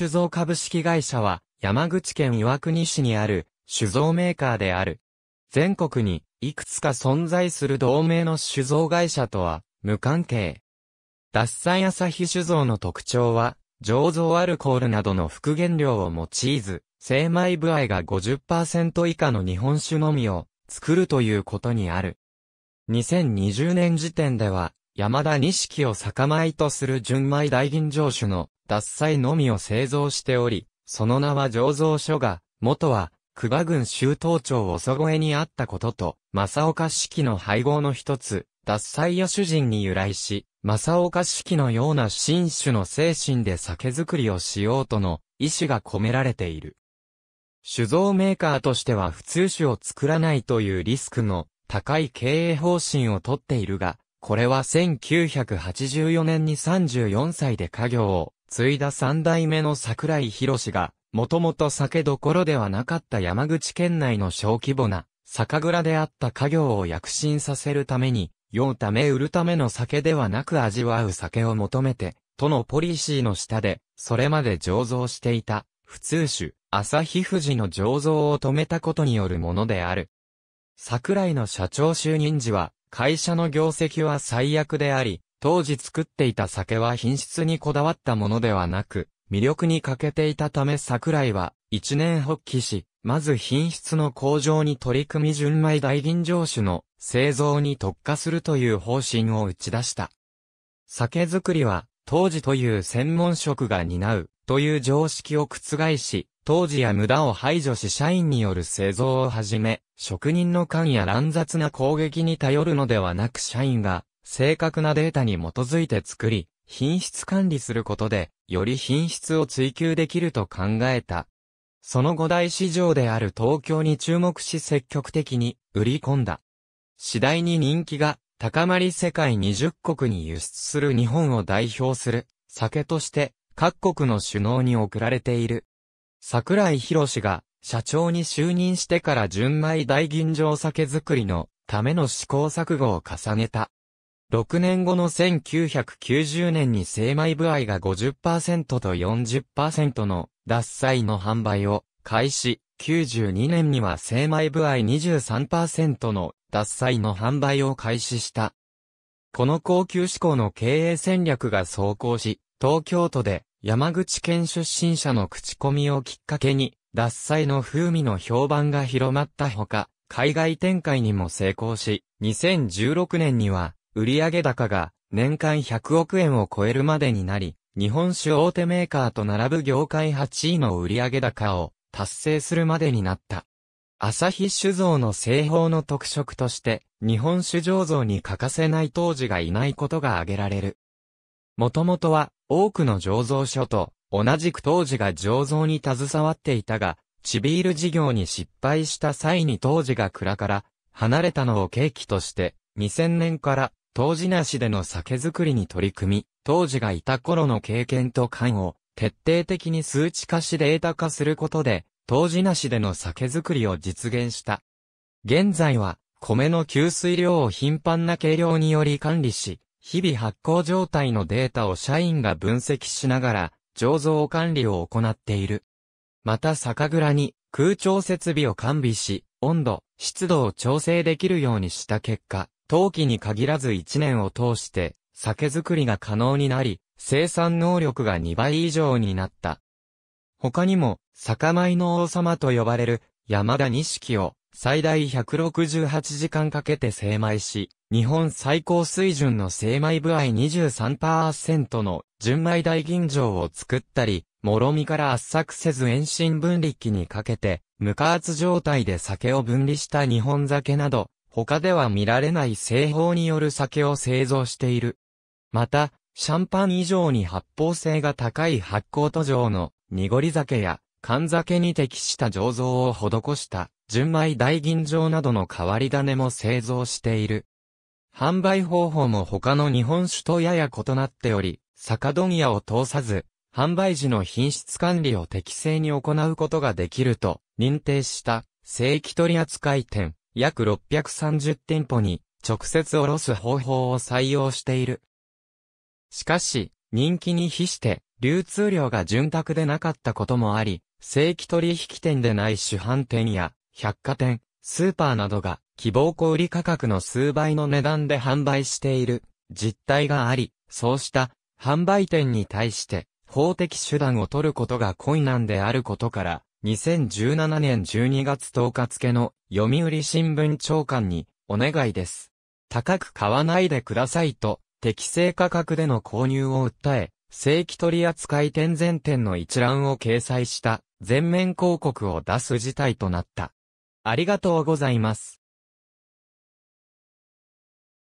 酒造株式会社は、山口県岩国市にある酒造メーカーである。全国にいくつか存在する同盟の酒造会社とは無関係。脱酸朝日酒造の特徴は、醸造アルコールなどの復元量を用いず、精米部合が50%以下の日本酒のみを作るということにある。2020年時点では、山田錦を酒米とする純米大吟醸酒の脱菜のみを製造しており、その名は醸造所が、元は、久場郡州東町遅越にあったことと、正岡式の配合の一つ、脱菜や主人に由来し、正岡式のような新種の精神で酒造りをしようとの意志が込められている。酒造メーカーとしては普通酒を作らないというリスクの高い経営方針をとっているが、これは1984年に34歳で家業を継いだ三代目の桜井博士が、もともと酒どころではなかった山口県内の小規模な酒蔵であった家業を躍進させるために、酔うため売るための酒ではなく味わう酒を求めて、とのポリシーの下で、それまで醸造していた、普通酒、朝日富士の醸造を止めたことによるものである。桜井の社長就任時は、会社の業績は最悪であり、当時作っていた酒は品質にこだわったものではなく、魅力に欠けていたため桜井は一年発起し、まず品質の向上に取り組み純米大吟醸酒の製造に特化するという方針を打ち出した。酒造りは当時という専門職が担うという常識を覆し、当時や無駄を排除し社員による製造をはじめ、職人の勘や乱雑な攻撃に頼るのではなく社員が正確なデータに基づいて作り、品質管理することで、より品質を追求できると考えた。その五大市場である東京に注目し積極的に売り込んだ。次第に人気が高まり世界20国に輸出する日本を代表する酒として各国の首脳に送られている桜井博士が社長に就任してから純米大吟醸酒造りのための試行錯誤を重ねた。6年後の1990年に精米部合が50%と40%の脱菜の販売を開始、92年には精米部合23%の脱菜の販売を開始した。この高級志向の経営戦略が走行し、東京都で山口県出身者の口コミをきっかけに、脱菜の風味の評判が広まったほか、海外展開にも成功し、2016年には、売上高が年間100億円を超えるまでになり、日本酒大手メーカーと並ぶ業界8位の売上高を達成するまでになった。朝日酒造の製法の特色として、日本酒醸造に欠かせない当時がいないことが挙げられる。もともとは、多くの醸造所と同じく当時が醸造に携わっていたが、地ビール事業に失敗した際に当時が蔵から離れたのを契機として、2000年から当時なしでの酒造りに取り組み、当時がいた頃の経験と感を徹底的に数値化しデータ化することで、当時なしでの酒造りを実現した。現在は、米の給水量を頻繁な計量により管理し、日々発行状態のデータを社員が分析しながら、醸造管理を行っている。また酒蔵に空調設備を完備し、温度、湿度を調整できるようにした結果、冬季に限らず1年を通して酒造りが可能になり、生産能力が2倍以上になった。他にも、酒米の王様と呼ばれる山田錦を最大168時間かけて精米し、日本最高水準の精米部合23%の純米大吟醸を作ったり、もろみから圧搾せず遠心分離機にかけて、無加圧状態で酒を分離した日本酒など、他では見られない製法による酒を製造している。また、シャンパン以上に発泡性が高い発酵途上の濁り酒や缶酒に適した醸造を施した純米大吟醸などの変わり種も製造している。販売方法も他の日本酒とやや異なっており、酒問屋を通さず、販売時の品質管理を適正に行うことができると認定した正規取扱店約630店舗に直接卸す方法を採用している。しかし、人気に比して流通量が潤沢でなかったこともあり、正規取引店でない主販店や百貨店、スーパーなどが希望小売価格の数倍の値段で販売している実態があり、そうした販売店に対して法的手段を取ることが困難であることから、2017年12月10日付の読売新聞長官にお願いです。高く買わないでくださいと、適正価格での購入を訴え、正規取扱い店前店の一覧を掲載した全面広告を出す事態となった。ありがとうございます。